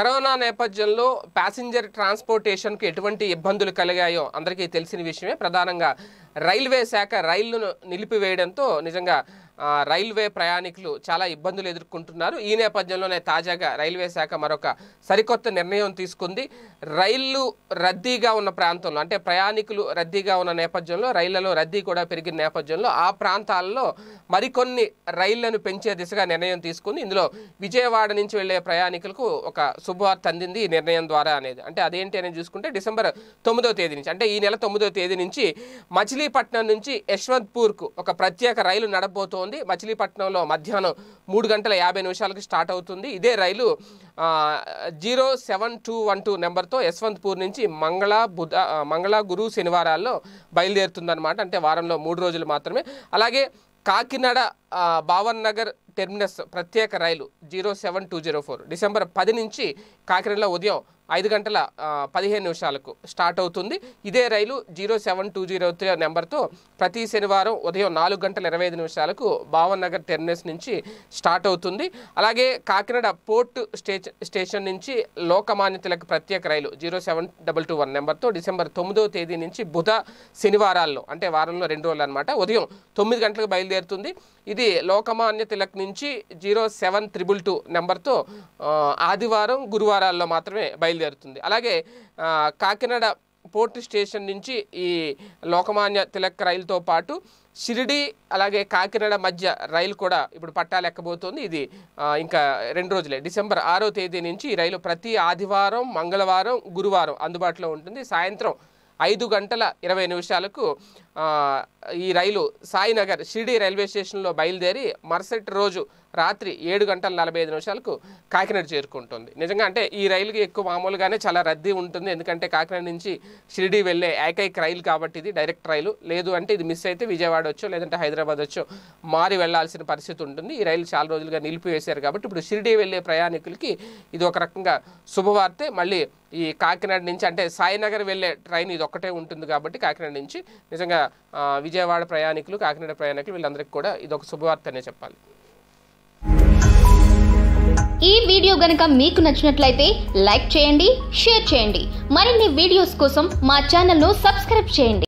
corona నేపథ్యంలో passenger ట్రాన్స్పోర్టేషన్కు ఎటువంటి ఇబ్బందులు కలిగాయో అందరికీ తెలిసిన విషయమే ప్రధానంగా రైల్వే శాఖ రైళ్లను నిలిపివేయడంతో నిజంగా రైల్వే ప్రయాణికులు చాలా ఇబ్బందులు ఎదుర్కొంటున్నారు ఈ నేపథ్యంలోనే తాజాగా రైల్వే శాఖ మరొక సరికొత్త నిర్ణయం తీసుకుంది రైళ్లు రద్దీగా ఉన్న ప్రాంతంలో అంటే ప్రయాణికులు రద్దీగా ఉన్న నేపథ్యంలో రైళ్లలో రద్దీ కూడా పెరిగిన నేపథ్యంలో ఆ ప్రాంతాల్లో మరికొన్ని రైళ్లను పెంచే దిశగా నిర్ణయం తీసుకుంది ఇందులో విజయవాడ నుంచి వెళ్లే ప్రయాణికులకు ఒక శుభవార్త అందింది ఈ నిర్ణయం ద్వారా అనేది అంటే అదేంటి అనేది చూసుకుంటే డిసెంబర్ తొమ్మిదో తేదీ నుంచి అంటే ఈ నెల తొమ్మిదో తేదీ నుంచి మచిలీపట్నం నుంచి యశ్వంత్పూర్కు ఒక ప్రత్యేక రైలు నడబోతోంది ఉంది మచిలీపట్నంలో మధ్యాహ్నం మూడు గంటల యాభై నిమిషాలకు స్టార్ట్ అవుతుంది ఇదే రైలు zero seven two one two నెంబర్తో యశ్వంత్పూర్ నుంచి మంగళ బుధ మంగళ గురు శనివారాల్లో బయలుదేరుతుందన్నమాట అంటే వారంలో మూడు రోజులు మాత్రమే అలాగే కాకినాడ భావన్ నగర్ టెర్మినస్ ప్రత్యేక రైలు zero seven two zero four December పది నుంచి కాకినాడలో ఉదయం ఐదు గంటల పదిహేను నిమిషాలకు స్టార్ట్ అవుతుంది ఇదే రైలు zero seven two zero three నెంబర్తో ప్రతి శనివారం ఉదయం నాలుగు గంటల ఇరవై ఐదు నిమిషాలకు భావన్ నగర్ టెర్మినస్ నుంచి స్టార్ట్ అవుతుంది అలాగే కాకినాడ పోర్ట్ స్టేషన్ స్టేషన్ నుంచి లోకమాన్యతలకు ప్రత్యేక రైలు zero seven double two one నెంబర్తో డిసెంబర్ తొమ్మిదవ తేదీ నుంచి బుధ శనివారాల్లో అంటే వారంలో రెండు రోజులు అనమాట ఉదయం తొమ్మిది గంటలకు బయలుదేరుతుంది ఇది ఇది లోకమాన్య తిలక్ నుంచి జీరో సెవెన్ త్రిబుల్ టూ నెంబర్తో ఆదివారం గురువారాల్లో మాత్రమే బయలుదేరుతుంది అలాగే కాకినాడ పోర్ట్ స్టేషన్ నుంచి ఈ లోకమాన్య తిలక్ రైలుతో పాటు షిరిడి అలాగే కాకినాడ మధ్య రైలు కూడా ఇప్పుడు పట్టాలెక్కబోతోంది ఇది ఇంకా రెండు రోజులే డిసెంబర్ ఆరో తేదీ నుంచి ఈ రైలు ప్రతి ఆదివారం మంగళవారం గురువారం అందుబాటులో ఉంటుంది సాయంత్రం ఐదు గంటల ఇరవై నిమిషాలకు ఈ రైలు సాయినగర్ షిరిడి రైల్వే స్టేషన్లో బయలుదేరి మరుసటి రోజు రాత్రి ఏడు గంటల నలభై ఐదు నిమిషాలకు కాకినాడ చేరుకుంటుంది నిజంగా అంటే ఈ రైలుకి ఎక్కువ మామూలుగానే చాలా రద్దీ ఉంటుంది ఎందుకంటే కాకినాడ నుంచి షిరిడి వెళ్ళే ఏకైక రైలు కాబట్టి ఇది డైరెక్ట్ రైలు లేదు అంటే ఇది మిస్ అయితే విజయవాడ వచ్చో లేదంటే హైదరాబాద్ వచ్చో మారి వెళ్లాల్సిన పరిస్థితి ఉంటుంది ఈ రైలు చాలా రోజులుగా నిలిపివేశారు కాబట్టి ఇప్పుడు షిరిడి వెళ్ళే ప్రయాణికులకి ఇది ఒక రకంగా శుభవార్తే మళ్ళీ ఈ కాకినాడ నుంచి అంటే సాయినగర్ వెళ్ళే ట్రైన్ ఇది ఒక్కటే ఉంటుంది కాబట్టి కాకినాడ నుంచి నిజంగా విజయవాడ ప్రయాణికులు కాకినాడ ప్రయాణికులు వీళ్ళందరికీ కూడా ఇది ఒక శుభవార్త చెప్పాలి ఈ వీడియో గనక మీకు నచ్చినట్లయితే లైక్ చేయండి షేర్ చేయండి మరిన్ని వీడియోస్ కోసం మా ఛానల్ను సబ్స్క్రైబ్ చేయండి